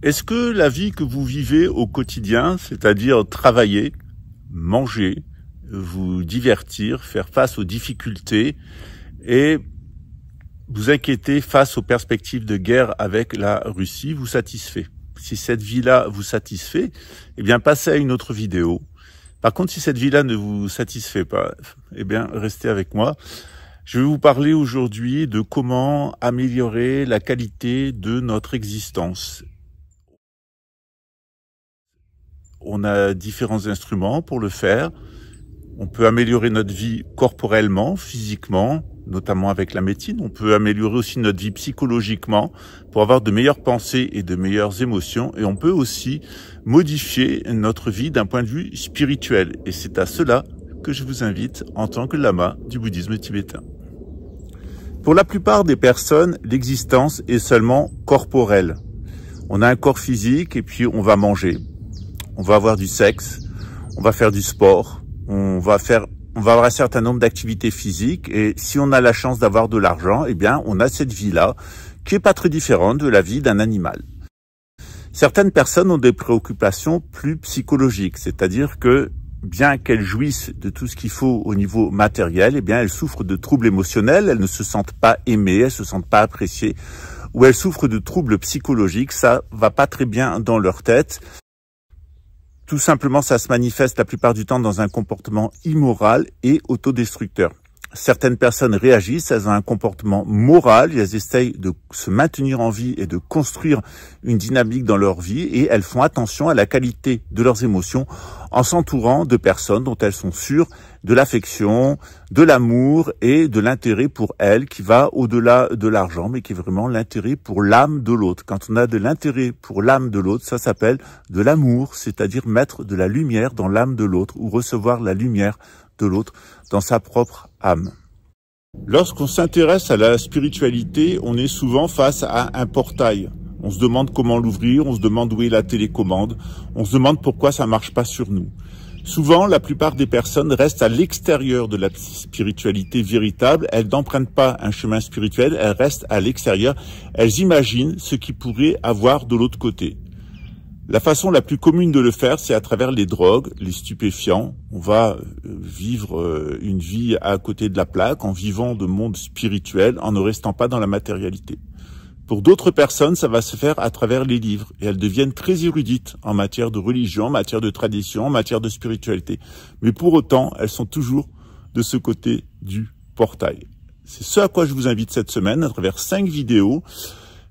Est-ce que la vie que vous vivez au quotidien, c'est-à-dire travailler, manger, vous divertir, faire face aux difficultés et vous inquiéter face aux perspectives de guerre avec la Russie, vous satisfait Si cette vie-là vous satisfait, eh bien passez à une autre vidéo. Par contre, si cette vie-là ne vous satisfait pas, eh bien restez avec moi. Je vais vous parler aujourd'hui de comment améliorer la qualité de notre existence on a différents instruments pour le faire. On peut améliorer notre vie corporellement, physiquement, notamment avec la médecine. On peut améliorer aussi notre vie psychologiquement pour avoir de meilleures pensées et de meilleures émotions. Et on peut aussi modifier notre vie d'un point de vue spirituel. Et c'est à cela que je vous invite en tant que lama du bouddhisme tibétain. Pour la plupart des personnes, l'existence est seulement corporelle. On a un corps physique et puis on va manger on va avoir du sexe, on va faire du sport, on va faire on va avoir un certain nombre d'activités physiques et si on a la chance d'avoir de l'argent, eh bien, on a cette vie-là qui est pas très différente de la vie d'un animal. Certaines personnes ont des préoccupations plus psychologiques, c'est-à-dire que bien qu'elles jouissent de tout ce qu'il faut au niveau matériel, eh bien, elles souffrent de troubles émotionnels, elles ne se sentent pas aimées, elles se sentent pas appréciées ou elles souffrent de troubles psychologiques, ça va pas très bien dans leur tête. Tout simplement, ça se manifeste la plupart du temps dans un comportement immoral et autodestructeur certaines personnes réagissent, elles ont un comportement moral, elles essayent de se maintenir en vie et de construire une dynamique dans leur vie et elles font attention à la qualité de leurs émotions en s'entourant de personnes dont elles sont sûres de l'affection, de l'amour et de l'intérêt pour elles qui va au-delà de l'argent mais qui est vraiment l'intérêt pour l'âme de l'autre. Quand on a de l'intérêt pour l'âme de l'autre, ça s'appelle de l'amour, c'est-à-dire mettre de la lumière dans l'âme de l'autre ou recevoir la lumière de l'autre dans sa propre âme. Lorsqu'on s'intéresse à la spiritualité, on est souvent face à un portail. On se demande comment l'ouvrir, on se demande où est la télécommande, on se demande pourquoi ça ne marche pas sur nous. Souvent, la plupart des personnes restent à l'extérieur de la spiritualité véritable. Elles n'empruntent pas un chemin spirituel, elles restent à l'extérieur. Elles imaginent ce qui pourrait avoir de l'autre côté. La façon la plus commune de le faire, c'est à travers les drogues, les stupéfiants. On va euh, vivre euh, une vie à côté de la plaque en vivant de monde spirituel, en ne restant pas dans la matérialité. Pour d'autres personnes, ça va se faire à travers les livres et elles deviennent très érudites en matière de religion, en matière de tradition, en matière de spiritualité. Mais pour autant, elles sont toujours de ce côté du portail. C'est ce à quoi je vous invite cette semaine à travers cinq vidéos.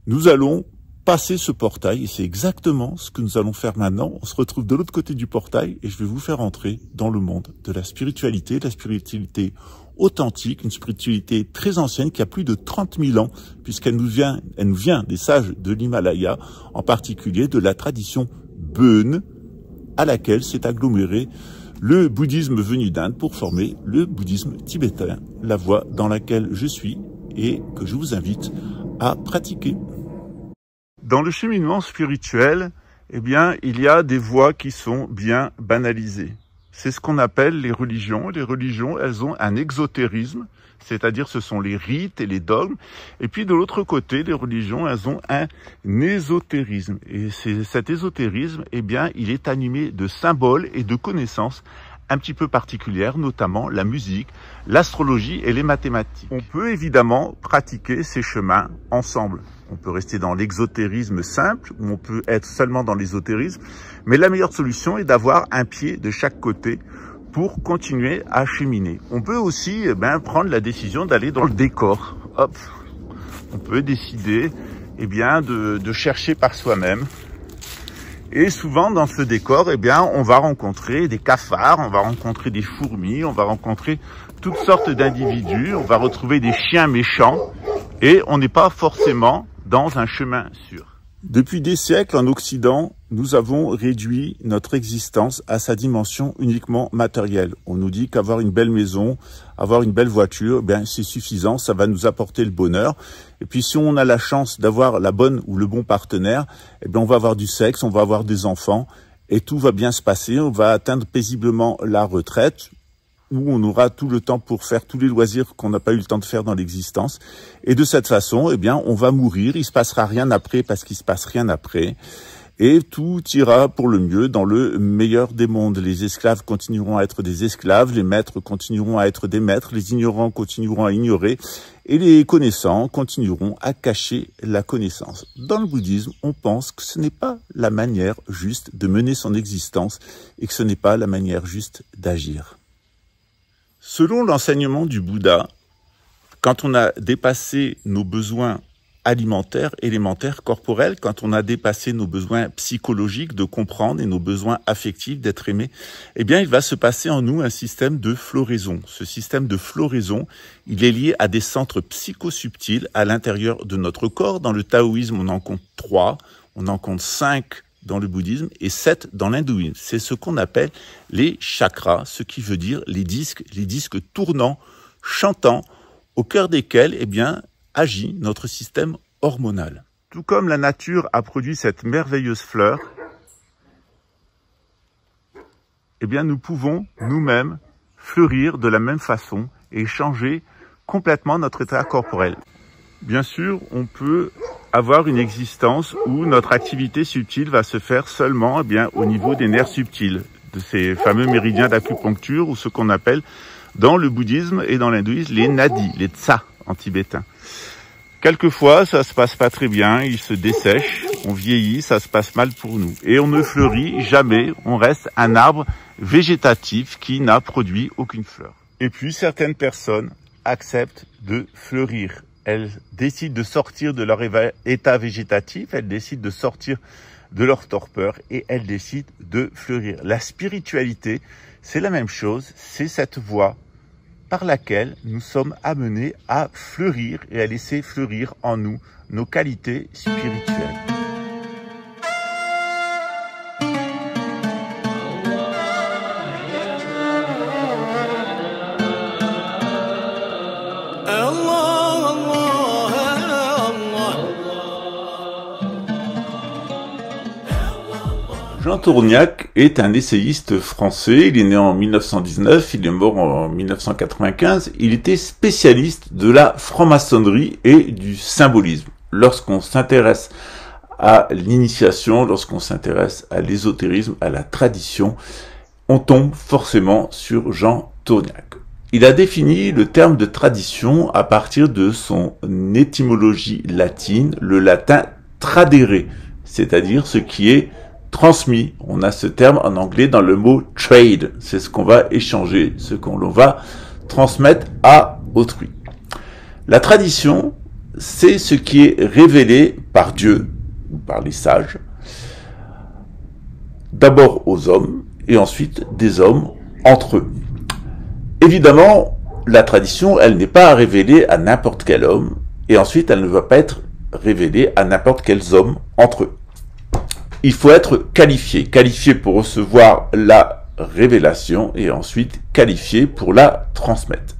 Nous allons passer ce portail, et c'est exactement ce que nous allons faire maintenant. On se retrouve de l'autre côté du portail, et je vais vous faire entrer dans le monde de la spiritualité, la spiritualité authentique, une spiritualité très ancienne qui a plus de 30 000 ans, puisqu'elle nous vient, elle nous vient des sages de l'Himalaya, en particulier de la tradition bön à laquelle s'est aggloméré le bouddhisme venu d'Inde pour former le bouddhisme tibétain, la voie dans laquelle je suis et que je vous invite à pratiquer. Dans le cheminement spirituel, eh bien, il y a des voies qui sont bien banalisées. C'est ce qu'on appelle les religions. Les religions, elles ont un exotérisme, c'est-à-dire ce sont les rites et les dogmes. Et puis de l'autre côté, les religions, elles ont un ésotérisme. Et cet ésotérisme, eh bien, il est animé de symboles et de connaissances un petit peu particulière, notamment la musique, l'astrologie et les mathématiques. On peut évidemment pratiquer ces chemins ensemble. On peut rester dans l'exotérisme simple ou on peut être seulement dans l'ésotérisme, mais la meilleure solution est d'avoir un pied de chaque côté pour continuer à cheminer. On peut aussi eh ben, prendre la décision d'aller dans le décor. Hop, on peut décider eh bien, de chercher par soi-même et souvent, dans ce décor, eh bien, on va rencontrer des cafards, on va rencontrer des fourmis, on va rencontrer toutes sortes d'individus, on va retrouver des chiens méchants, et on n'est pas forcément dans un chemin sûr. Depuis des siècles, en Occident, nous avons réduit notre existence à sa dimension uniquement matérielle. On nous dit qu'avoir une belle maison, avoir une belle voiture, ben, c'est suffisant, ça va nous apporter le bonheur. Et puis si on a la chance d'avoir la bonne ou le bon partenaire, eh bien on va avoir du sexe, on va avoir des enfants et tout va bien se passer, on va atteindre paisiblement la retraite, où on aura tout le temps pour faire tous les loisirs qu'on n'a pas eu le temps de faire dans l'existence. Et de cette façon, eh bien, on va mourir, il se passera rien après parce qu'il se passe rien après. Et tout ira pour le mieux dans le meilleur des mondes. Les esclaves continueront à être des esclaves, les maîtres continueront à être des maîtres, les ignorants continueront à ignorer, et les connaissants continueront à cacher la connaissance. Dans le bouddhisme, on pense que ce n'est pas la manière juste de mener son existence et que ce n'est pas la manière juste d'agir. Selon l'enseignement du Bouddha, quand on a dépassé nos besoins alimentaires, élémentaires, corporels, quand on a dépassé nos besoins psychologiques de comprendre et nos besoins affectifs d'être aimé, eh bien, il va se passer en nous un système de floraison. Ce système de floraison, il est lié à des centres psychosubtils à l'intérieur de notre corps. Dans le taoïsme, on en compte trois, on en compte cinq dans le bouddhisme et 7 dans l'hindouisme. C'est ce qu'on appelle les chakras, ce qui veut dire les disques, les disques tournants, chantants, au cœur desquels eh bien, agit notre système hormonal. Tout comme la nature a produit cette merveilleuse fleur, eh bien, nous pouvons nous-mêmes fleurir de la même façon et changer complètement notre état corporel. Bien sûr, on peut avoir une existence où notre activité subtile va se faire seulement eh bien, au niveau des nerfs subtils, de ces fameux méridiens d'acupuncture ou ce qu'on appelle dans le bouddhisme et dans l'hindouisme les nadis, les tsa en tibétain. Quelquefois, ça se passe pas très bien, ils se dessèchent, on vieillit, ça se passe mal pour nous. Et on ne fleurit jamais, on reste un arbre végétatif qui n'a produit aucune fleur. Et puis certaines personnes acceptent de fleurir, elles décident de sortir de leur état végétatif, elles décident de sortir de leur torpeur et elles décident de fleurir. La spiritualité, c'est la même chose, c'est cette voie par laquelle nous sommes amenés à fleurir et à laisser fleurir en nous nos qualités spirituelles. Allah Jean Tourniac est un essayiste français. Il est né en 1919, il est mort en 1995. Il était spécialiste de la franc-maçonnerie et du symbolisme. Lorsqu'on s'intéresse à l'initiation, lorsqu'on s'intéresse à l'ésotérisme, à la tradition, on tombe forcément sur Jean Tourniac. Il a défini le terme de tradition à partir de son étymologie latine, le latin tradere, c'est-à-dire ce qui est transmis. On a ce terme en anglais dans le mot trade. C'est ce qu'on va échanger, ce qu'on va transmettre à autrui. La tradition, c'est ce qui est révélé par Dieu, ou par les sages, d'abord aux hommes, et ensuite des hommes entre eux. Évidemment, la tradition, elle n'est pas révélée à n'importe quel homme, et ensuite elle ne va pas être révélée à n'importe quels hommes entre eux il faut être qualifié, qualifié pour recevoir la révélation et ensuite qualifié pour la transmettre.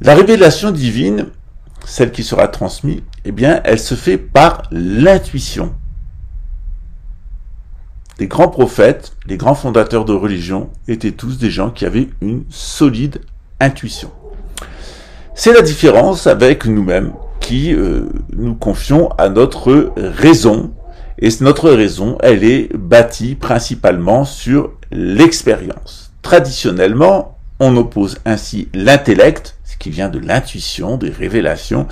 La révélation divine, celle qui sera transmise, eh bien, elle se fait par l'intuition. Les grands prophètes, les grands fondateurs de religion étaient tous des gens qui avaient une solide intuition. C'est la différence avec nous-mêmes qui euh, nous confions à notre raison, et notre raison, elle est bâtie principalement sur l'expérience. Traditionnellement, on oppose ainsi l'intellect, ce qui vient de l'intuition, des révélations,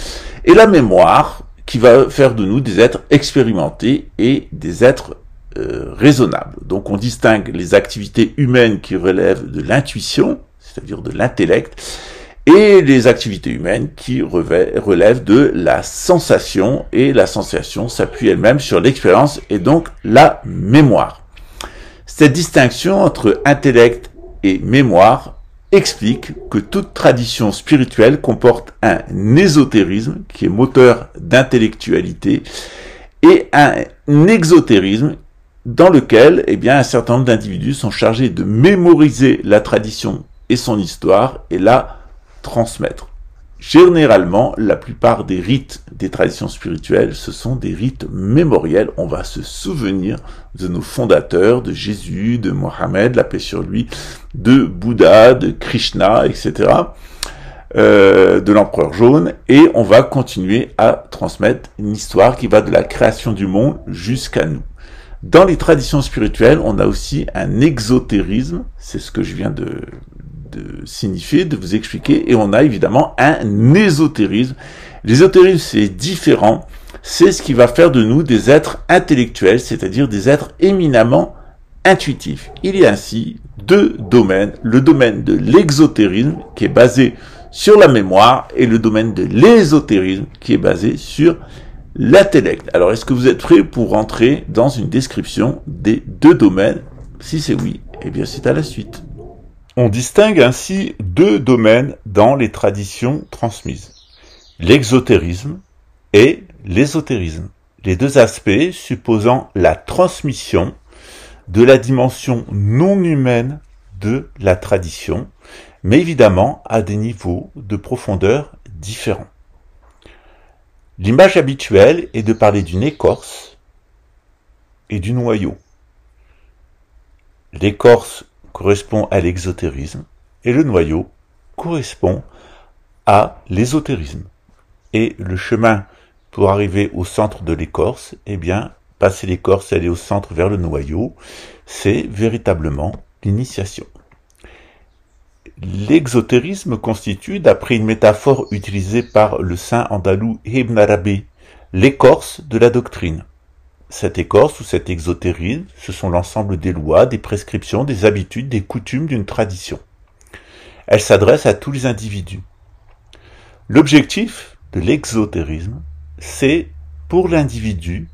et la mémoire, qui va faire de nous des êtres expérimentés et des êtres euh, raisonnables. Donc on distingue les activités humaines qui relèvent de l'intuition, c'est-à-dire de l'intellect, et les activités humaines qui relèvent de la sensation, et la sensation s'appuie elle-même sur l'expérience et donc la mémoire. Cette distinction entre intellect et mémoire explique que toute tradition spirituelle comporte un ésotérisme qui est moteur d'intellectualité et un exotérisme dans lequel eh bien, un certain nombre d'individus sont chargés de mémoriser la tradition et son histoire et là transmettre. Généralement, la plupart des rites des traditions spirituelles, ce sont des rites mémoriels. On va se souvenir de nos fondateurs, de Jésus, de Mohammed, la paix sur lui, de Bouddha, de Krishna, etc., euh, de l'empereur jaune, et on va continuer à transmettre une histoire qui va de la création du monde jusqu'à nous. Dans les traditions spirituelles, on a aussi un exotérisme, c'est ce que je viens de de signifier, de vous expliquer, et on a évidemment un ésotérisme. L'ésotérisme, c'est différent, c'est ce qui va faire de nous des êtres intellectuels, c'est-à-dire des êtres éminemment intuitifs. Il y a ainsi deux domaines, le domaine de l'exotérisme, qui est basé sur la mémoire, et le domaine de l'ésotérisme, qui est basé sur l'intellect. Alors, est-ce que vous êtes prêt pour rentrer dans une description des deux domaines Si c'est oui, eh bien c'est à la suite. On distingue ainsi deux domaines dans les traditions transmises, l'exotérisme et l'ésotérisme, les deux aspects supposant la transmission de la dimension non humaine de la tradition, mais évidemment à des niveaux de profondeur différents. L'image habituelle est de parler d'une écorce et du noyau. L'écorce correspond à l'exotérisme et le noyau correspond à l'ésotérisme. Et le chemin pour arriver au centre de l'écorce, eh bien, passer l'écorce et aller au centre vers le noyau, c'est véritablement l'initiation. L'exotérisme constitue, d'après une métaphore utilisée par le saint andalou Ibn Arabi, l'écorce de la doctrine. Cette écorce ou cet exotérisme, ce sont l'ensemble des lois, des prescriptions, des habitudes, des coutumes d'une tradition. Elle s'adresse à tous les individus. L'objectif de l'exotérisme, c'est pour l'individu,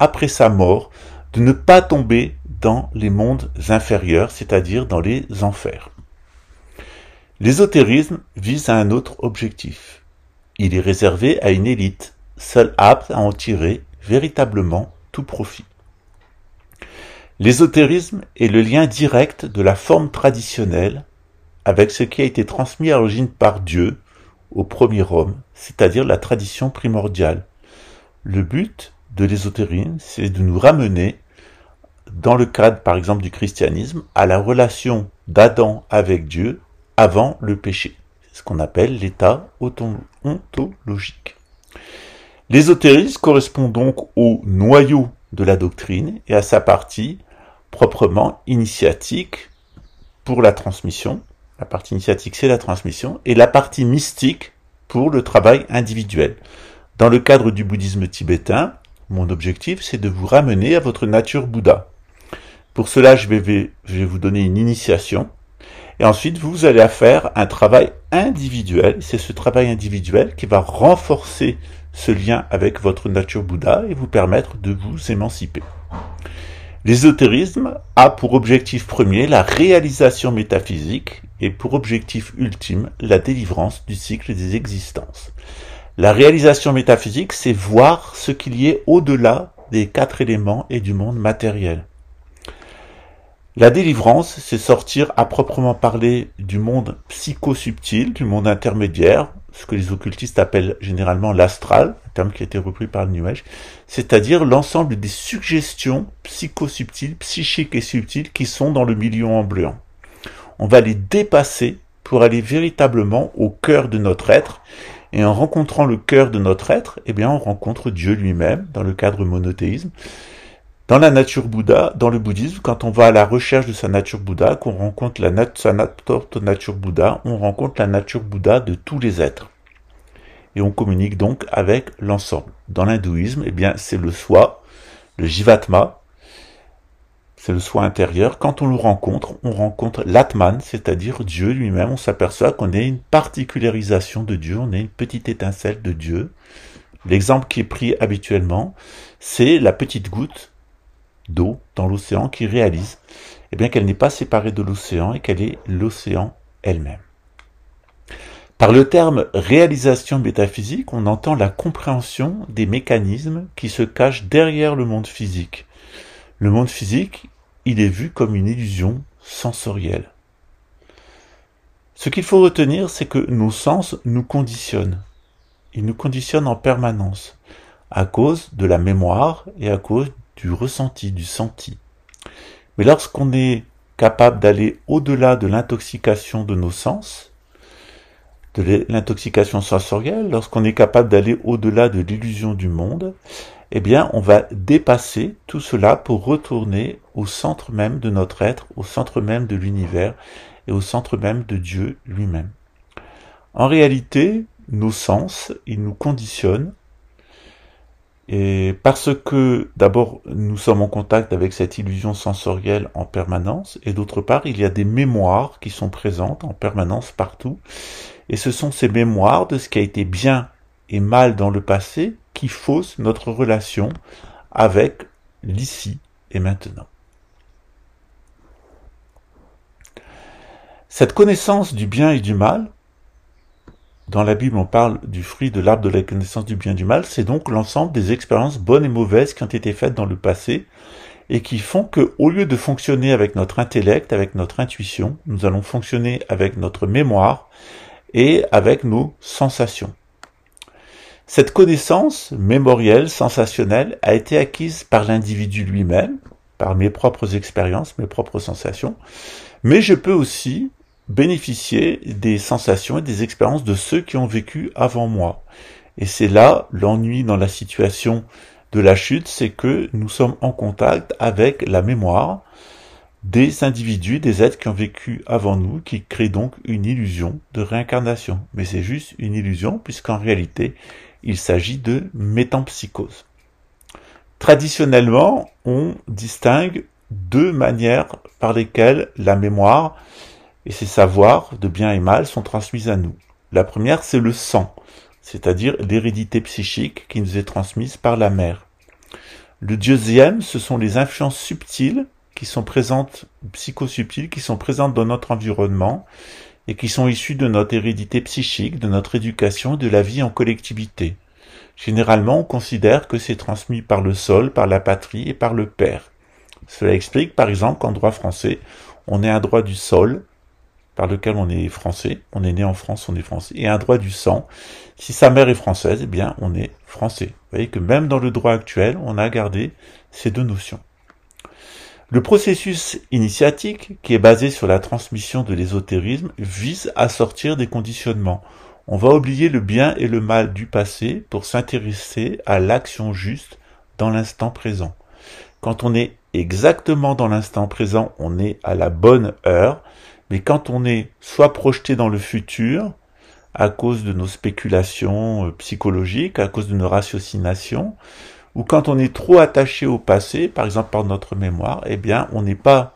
après sa mort, de ne pas tomber dans les mondes inférieurs, c'est-à-dire dans les enfers. L'ésotérisme vise à un autre objectif. Il est réservé à une élite, seule apte à en tirer véritablement tout profit. L'ésotérisme est le lien direct de la forme traditionnelle avec ce qui a été transmis à l'origine par Dieu au premier homme, c'est-à-dire la tradition primordiale. Le but de l'ésotérisme, c'est de nous ramener, dans le cadre par exemple du christianisme, à la relation d'Adam avec Dieu avant le péché. ce qu'on appelle l'état ontologique. L'ésotérisme correspond donc au noyau de la doctrine et à sa partie proprement initiatique pour la transmission. La partie initiatique, c'est la transmission, et la partie mystique pour le travail individuel. Dans le cadre du bouddhisme tibétain, mon objectif, c'est de vous ramener à votre nature Bouddha. Pour cela, je vais, vous donner une initiation, et ensuite, vous allez faire un travail individuel. C'est ce travail individuel qui va renforcer ce lien avec votre nature Bouddha et vous permettre de vous émanciper. L'ésotérisme a pour objectif premier la réalisation métaphysique et pour objectif ultime la délivrance du cycle des existences. La réalisation métaphysique, c'est voir ce qu'il y a au-delà des quatre éléments et du monde matériel. La délivrance, c'est sortir à proprement parler du monde psychosubtil, du monde intermédiaire, ce que les occultistes appellent généralement l'astral, un terme qui a été repris par le nuage, c'est-à-dire l'ensemble des suggestions psychosubtiles, psychiques et subtiles qui sont dans le milieu bleuant. On va les dépasser pour aller véritablement au cœur de notre être. Et en rencontrant le cœur de notre être, eh bien, on rencontre Dieu lui-même dans le cadre monothéisme. Dans la nature Bouddha, dans le bouddhisme, quand on va à la recherche de sa nature Bouddha, qu'on rencontre la sa nature Bouddha, on rencontre la nature Bouddha de tous les êtres. Et on communique donc avec l'ensemble. Dans l'hindouisme, eh bien, c'est le soi, le jivatma, c'est le soi intérieur. Quand on le rencontre, on rencontre l'atman, c'est-à-dire Dieu lui-même. On s'aperçoit qu'on est une particularisation de Dieu, on est une petite étincelle de Dieu. L'exemple qui est pris habituellement, c'est la petite goutte d'eau dans l'océan qui réalise eh bien, qu'elle n'est pas séparée de l'océan et qu'elle est l'océan elle-même. Par le terme réalisation métaphysique, on entend la compréhension des mécanismes qui se cachent derrière le monde physique. Le monde physique, il est vu comme une illusion sensorielle. Ce qu'il faut retenir, c'est que nos sens nous conditionnent. Ils nous conditionnent en permanence, à cause de la mémoire et à cause du ressenti, du senti. Mais lorsqu'on est capable d'aller au-delà de l'intoxication de nos sens, de l'intoxication sensorielle, lorsqu'on est capable d'aller au-delà de l'illusion du monde, eh bien, on va dépasser tout cela pour retourner au centre même de notre être, au centre même de l'univers et au centre même de Dieu lui-même. En réalité, nos sens, ils nous conditionnent, et parce que d'abord nous sommes en contact avec cette illusion sensorielle en permanence, et d'autre part il y a des mémoires qui sont présentes en permanence partout, et ce sont ces mémoires de ce qui a été bien et mal dans le passé qui faussent notre relation avec l'ici et maintenant. Cette connaissance du bien et du mal, dans la Bible, on parle du fruit de l'arbre de la connaissance du bien et du mal. C'est donc l'ensemble des expériences bonnes et mauvaises qui ont été faites dans le passé et qui font que, au lieu de fonctionner avec notre intellect, avec notre intuition, nous allons fonctionner avec notre mémoire et avec nos sensations. Cette connaissance mémorielle, sensationnelle, a été acquise par l'individu lui-même, par mes propres expériences, mes propres sensations, mais je peux aussi bénéficier des sensations et des expériences de ceux qui ont vécu avant moi. Et c'est là l'ennui dans la situation de la chute, c'est que nous sommes en contact avec la mémoire des individus, des êtres qui ont vécu avant nous, qui créent donc une illusion de réincarnation. Mais c'est juste une illusion, puisqu'en réalité, il s'agit de métampsychose. Traditionnellement, on distingue deux manières par lesquelles la mémoire et ces savoirs de bien et mal sont transmis à nous. La première, c'est le sang, c'est-à-dire l'hérédité psychique qui nous est transmise par la mère. Le deuxième, ce sont les influences subtiles qui sont présentes, psychosubtiles, qui sont présentes dans notre environnement et qui sont issues de notre hérédité psychique, de notre éducation, de la vie en collectivité. Généralement, on considère que c'est transmis par le sol, par la patrie et par le père. Cela explique, par exemple, qu'en droit français, on est un droit du sol, par lequel on est français, on est né en France, on est français, et un droit du sang. Si sa mère est française, eh bien, on est français. Vous voyez que même dans le droit actuel, on a gardé ces deux notions. Le processus initiatique, qui est basé sur la transmission de l'ésotérisme, vise à sortir des conditionnements. On va oublier le bien et le mal du passé pour s'intéresser à l'action juste dans l'instant présent. Quand on est exactement dans l'instant présent, on est à la bonne heure, mais quand on est soit projeté dans le futur, à cause de nos spéculations euh, psychologiques, à cause de nos ratiocinations, ou quand on est trop attaché au passé, par exemple par notre mémoire, eh bien, on n'est pas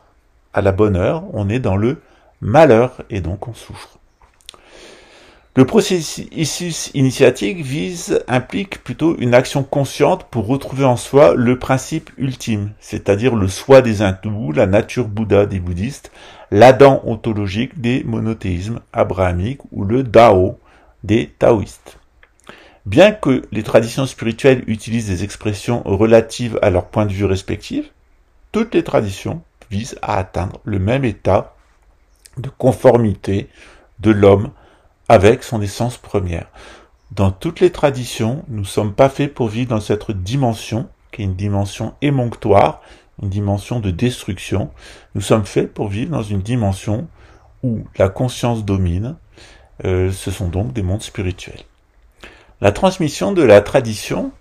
à la bonne heure, on est dans le malheur, et donc on souffre. Le processus initiatique vise, implique plutôt une action consciente pour retrouver en soi le principe ultime, c'est-à-dire le soi des hindous, la nature bouddha des bouddhistes, l'Adam ontologique des monothéismes abrahamiques ou le Dao des taoïstes. Bien que les traditions spirituelles utilisent des expressions relatives à leurs points de vue respectifs, toutes les traditions visent à atteindre le même état de conformité de l'homme avec son essence première. Dans toutes les traditions, nous ne sommes pas faits pour vivre dans cette dimension, qui est une dimension émonctoire, une dimension de destruction. Nous sommes faits pour vivre dans une dimension où la conscience domine. Euh, ce sont donc des mondes spirituels. La transmission de la tradition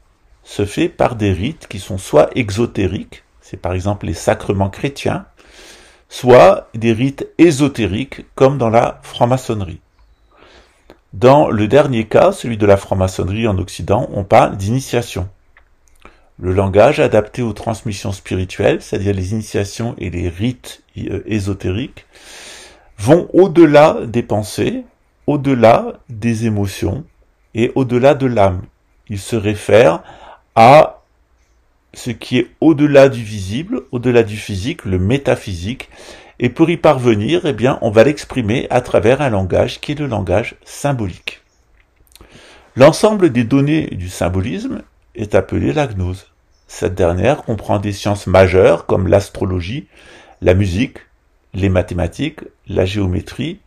se fait par des rites qui sont soit exotériques, c'est par exemple les sacrements chrétiens, soit des rites ésotériques comme dans la franc-maçonnerie. Dans le dernier cas, celui de la franc-maçonnerie en Occident, on parle d'initiation le langage adapté aux transmissions spirituelles, c'est-à-dire les initiations et les rites euh, ésotériques, vont au-delà des pensées, au-delà des émotions et au-delà de l'âme. Il se réfère à ce qui est au-delà du visible, au-delà du physique, le métaphysique. Et pour y parvenir, eh bien, on va l'exprimer à travers un langage qui est le langage symbolique. L'ensemble des données du symbolisme est appelée la gnose. Cette dernière comprend des sciences majeures comme l'astrologie, la musique, les mathématiques, la géométrie,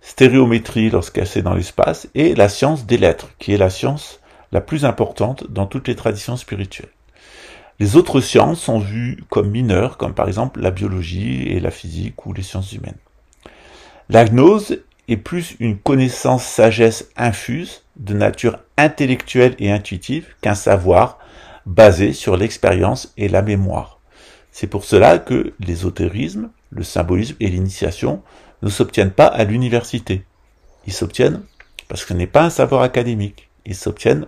stéréométrie lorsqu'elle est dans l'espace, et la science des lettres, qui est la science la plus importante dans toutes les traditions spirituelles. Les autres sciences sont vues comme mineures, comme par exemple la biologie et la physique ou les sciences humaines. La gnose est plus une connaissance sagesse infuse de nature intellectuelle et intuitive qu'un savoir basé sur l'expérience et la mémoire. C'est pour cela que l'ésotérisme, le symbolisme et l'initiation ne s'obtiennent pas à l'université. Ils s'obtiennent parce que ce n'est pas un savoir académique. Ils s'obtiennent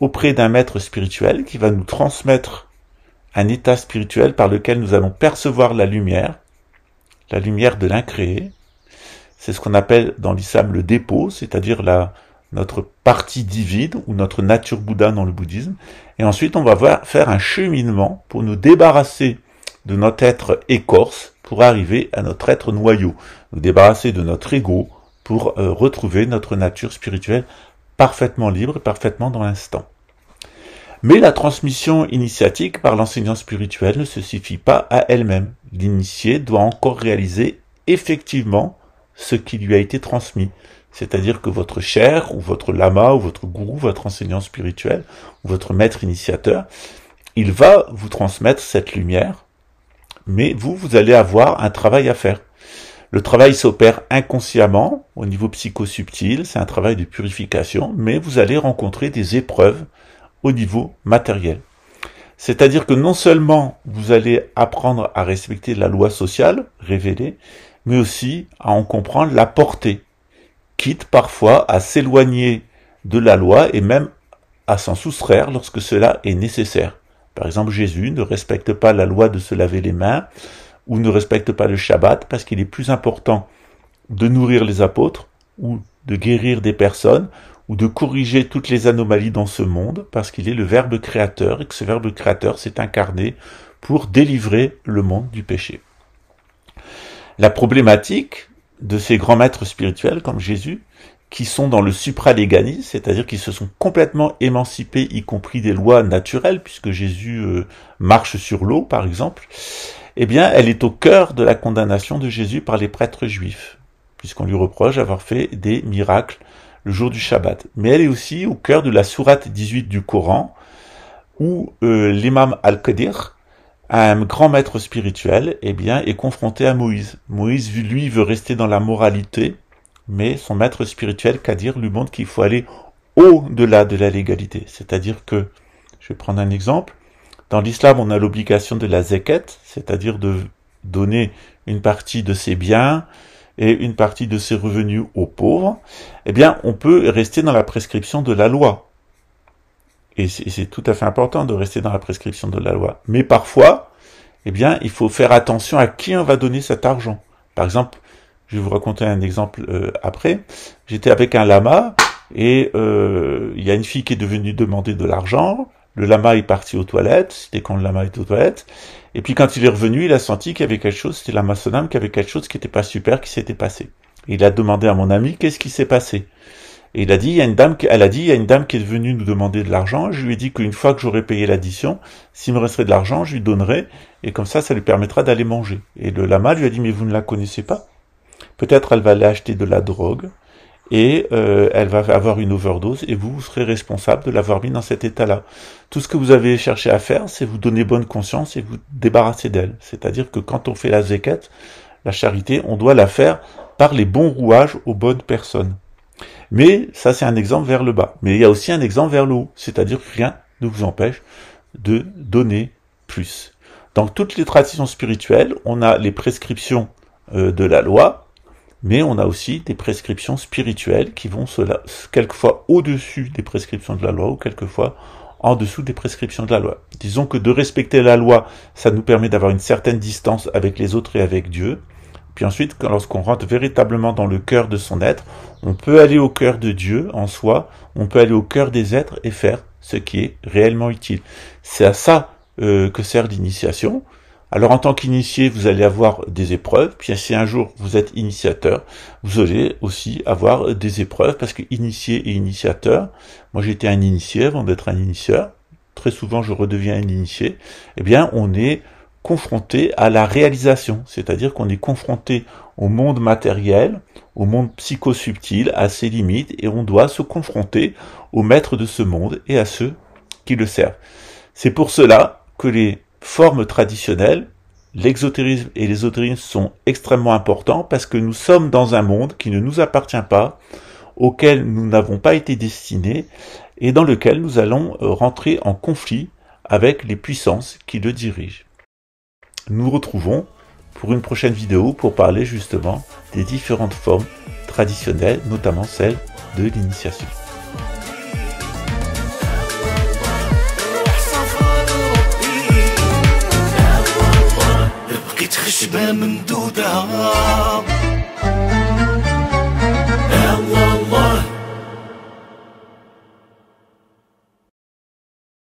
auprès d'un maître spirituel qui va nous transmettre un état spirituel par lequel nous allons percevoir la lumière, la lumière de l'incréé, c'est ce qu'on appelle dans l'islam le dépôt, c'est-à-dire la, notre partie divine ou notre nature bouddha dans le bouddhisme. Et ensuite, on va voir, faire un cheminement pour nous débarrasser de notre être écorce pour arriver à notre être noyau, nous débarrasser de notre ego pour euh, retrouver notre nature spirituelle parfaitement libre, parfaitement dans l'instant. Mais la transmission initiatique par l'enseignant spirituel ne se suffit pas à elle-même. L'initié doit encore réaliser effectivement ce qui lui a été transmis. C'est-à-dire que votre cher ou votre lama ou votre gourou, votre enseignant spirituel ou votre maître initiateur, il va vous transmettre cette lumière, mais vous, vous allez avoir un travail à faire. Le travail s'opère inconsciemment au niveau psychosubtil, c'est un travail de purification, mais vous allez rencontrer des épreuves au niveau matériel. C'est-à-dire que non seulement vous allez apprendre à respecter la loi sociale révélée, mais aussi à en comprendre la portée, quitte parfois à s'éloigner de la loi et même à s'en soustraire lorsque cela est nécessaire. Par exemple, Jésus ne respecte pas la loi de se laver les mains ou ne respecte pas le Shabbat parce qu'il est plus important de nourrir les apôtres ou de guérir des personnes ou de corriger toutes les anomalies dans ce monde parce qu'il est le Verbe créateur et que ce Verbe créateur s'est incarné pour délivrer le monde du péché la problématique de ces grands maîtres spirituels comme Jésus, qui sont dans le supraléganisme, c'est-à-dire qui se sont complètement émancipés, y compris des lois naturelles, puisque Jésus euh, marche sur l'eau, par exemple, eh bien, elle est au cœur de la condamnation de Jésus par les prêtres juifs, puisqu'on lui reproche d'avoir fait des miracles le jour du Shabbat. Mais elle est aussi au cœur de la sourate 18 du Coran, où euh, l'imam Al-Qadir, un grand maître spirituel, eh bien, est confronté à Moïse. Moïse, lui, veut rester dans la moralité, mais son maître spirituel, Kadir, lui montre qu'il faut aller au-delà de la légalité. C'est-à-dire que, je vais prendre un exemple, dans l'islam, on a l'obligation de la zekhet, c'est-à-dire de donner une partie de ses biens et une partie de ses revenus aux pauvres. Eh bien, on peut rester dans la prescription de la loi. Et c'est tout à fait important de rester dans la prescription de la loi. Mais parfois, eh bien, il faut faire attention à qui on va donner cet argent. Par exemple, je vais vous raconter un exemple euh, après. J'étais avec un lama et euh, il y a une fille qui est devenue demander de l'argent. Le lama est parti aux toilettes. C'était quand le lama est aux toilettes. Et puis quand il est revenu, il a senti qu'il y avait quelque chose. C'était la soname, qu'il y avait quelque chose qui n'était pas super, qui s'était passé. Il a demandé à mon ami qu'est-ce qui s'est passé. Et il a dit, il y a une dame, elle a dit, il y a une dame qui est venue nous demander de l'argent. Je lui ai dit qu'une fois que j'aurais payé l'addition, s'il me resterait de l'argent, je lui donnerai. Et comme ça, ça lui permettra d'aller manger. Et le lama lui a dit, mais vous ne la connaissez pas. Peut-être elle va aller acheter de la drogue et euh, elle va avoir une overdose et vous, serez responsable de l'avoir mis dans cet état-là. Tout ce que vous avez cherché à faire, c'est vous donner bonne conscience et vous débarrasser d'elle. C'est-à-dire que quand on fait la zéquette, la charité, on doit la faire par les bons rouages aux bonnes personnes. Mais ça, c'est un exemple vers le bas. Mais il y a aussi un exemple vers le haut, c'est-à-dire que rien ne vous empêche de donner plus. Dans toutes les traditions spirituelles, on a les prescriptions euh, de la loi, mais on a aussi des prescriptions spirituelles qui vont quelquefois au-dessus des prescriptions de la loi ou quelquefois en dessous des prescriptions de la loi. Disons que de respecter la loi, ça nous permet d'avoir une certaine distance avec les autres et avec Dieu, puis ensuite, lorsqu'on rentre véritablement dans le cœur de son être, on peut aller au cœur de Dieu en soi, on peut aller au cœur des êtres et faire ce qui est réellement utile. C'est à ça euh, que sert l'initiation. Alors en tant qu'initié, vous allez avoir des épreuves, puis si un jour vous êtes initiateur, vous allez aussi avoir des épreuves, parce que initié et initiateur, moi j'étais un initié avant d'être un initiateur, très souvent je redeviens un initié, eh bien on est confronté à la réalisation, c'est-à-dire qu'on est confronté au monde matériel, au monde psychosubtil, à ses limites, et on doit se confronter aux maîtres de ce monde et à ceux qui le servent. C'est pour cela que les formes traditionnelles, l'exotérisme et l'ésotérisme sont extrêmement importants parce que nous sommes dans un monde qui ne nous appartient pas, auquel nous n'avons pas été destinés et dans lequel nous allons rentrer en conflit avec les puissances qui le dirigent. Nous retrouvons pour une prochaine vidéo pour parler justement des différentes formes traditionnelles, notamment celle de l'initiation.